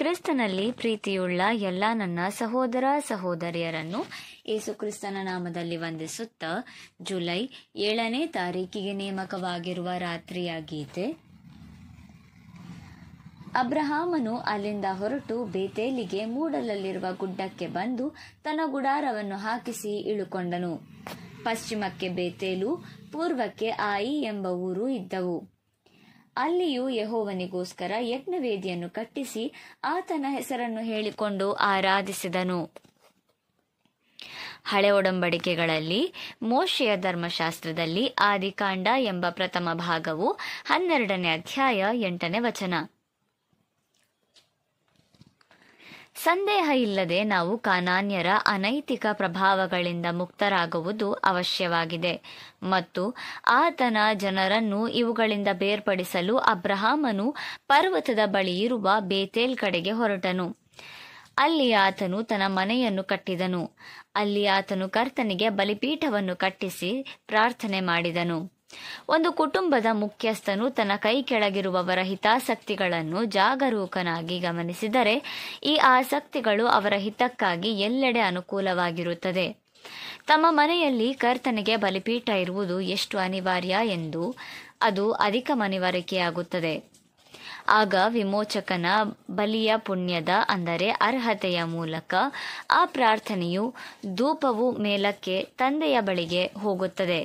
ಕ್ರಿಸ್ತನಲ್ಲಿ ಪ್ರೀತಿಯುಳ್ಳ ಎಲ್ಲ ನನ್ನ ಸಹೋದರ ಸಹೋದರಿಯರನ್ನು ಏಸು ಕ್ರಿಸ್ತನ ನಾಮದಲ್ಲಿ ವಂದಿಸುತ್ತಾ ಜುಲೈ ಏಳನೇ ತಾರೀಕಿಗೆ ನೇಮಕವಾಗಿರುವ ರಾತ್ರಿಯಾಗಿದೆ ಅಬ್ರಹಾಮನು ಅಲ್ಲಿಂದ ಹೊರಟು ಬೇತೇಲಿಗೆ ಮೂಡಲಲ್ಲಿರುವ ಗುಡ್ಡಕ್ಕೆ ಬಂದು ತನ್ನ ಗುಡಾರವನ್ನು ಹಾಕಿಸಿ ಇಳುಕೊಂಡನು ಪಶ್ಚಿಮಕ್ಕೆ ಬೇತೇಲು ಪೂರ್ವಕ್ಕೆ ಆಯಿ ಎಂಬ ಊರು ಇದ್ದವು ಅಲ್ಲಿಯೂ ಯಹೋವನಿಗೋಸ್ಕರ ಯಜ್ಞವೇದಿಯನ್ನು ಕಟ್ಟಿಸಿ ಆತನ ಹೆಸರನ್ನು ಹೇಳಿಕೊಂಡು ಆರಾಧಿಸಿದನು ಹಳೆ ಒಡಂಬಡಿಕೆಗಳಲ್ಲಿ ಮೋಶೆಯ ಧರ್ಮಶಾಸ್ತ್ರದಲ್ಲಿ ಆದಿಕಾಂಡ ಎಂಬ ಪ್ರಥಮ ಭಾಗವು ಹನ್ನೆರಡನೇ ಅಧ್ಯಾಯ ಎಂಟನೇ ವಚನ ಸಂದೇಹ ಇಲ್ಲದೆ ನಾವು ಕಾನಾನ್ಯರ ಅನೈತಿಕ ಪ್ರಭಾವಗಳಿಂದ ಮುಕ್ತರಾಗುವುದು ಅವಶ್ಯವಾಗಿದೆ ಮತ್ತು ಆತನ ಜನರನ್ನು ಇವುಗಳಿಂದ ಬೇರ್ಪಡಿಸಲು ಅಬ್ರಹಾಮನು ಪರ್ವತದ ಬಳಿ ಇರುವ ಬೇತೇಲ್ ಕಡೆಗೆ ಹೊರಟನು ಅಲ್ಲಿ ಆತನು ತನ್ನ ಮನೆಯನ್ನು ಕಟ್ಟಿದನು ಅಲ್ಲಿ ಆತನು ಕರ್ತನಿಗೆ ಬಲಿಪೀಠವನ್ನು ಕಟ್ಟಿಸಿ ಪ್ರಾರ್ಥನೆ ಮಾಡಿದನು ಒಂದು ಕುಟುಂಬದ ಮುಖ್ಯಸ್ಥನು ತನ್ನ ಕೈ ಕೆಳಗಿರುವವರ ಹಿತಾಸಕ್ತಿಗಳನ್ನು ಜಾಗರೂಕನಾಗಿ ಗಮನಿಸಿದರೆ ಈ ಆಸಕ್ತಿಗಳು ಅವರ ಹಿತಕ್ಕಾಗಿ ಎಲ್ಲೆಡೆ ಅನುಕೂಲವಾಗಿರುತ್ತದೆ ತಮ್ಮ ಮನೆಯಲ್ಲಿ ಕರ್ತನಿಗೆ ಬಲಿಪೀಠ ಇರುವುದು ಎಷ್ಟು ಅನಿವಾರ್ಯ ಎಂದು ಅದು ಅಧಿಕ ಮನವರಿಕೆಯಾಗುತ್ತದೆ ಆಗ ವಿಮೋಚಕನ ಬಲಿಯ ಪುಣ್ಯದ ಅಂದರೆ ಅರ್ಹತೆಯ ಮೂಲಕ ಆ ಪ್ರಾರ್ಥನೆಯು ಧೂಪವು ಮೇಲಕ್ಕೆ ತಂದೆಯ ಬಳಿಗೆ ಹೋಗುತ್ತದೆ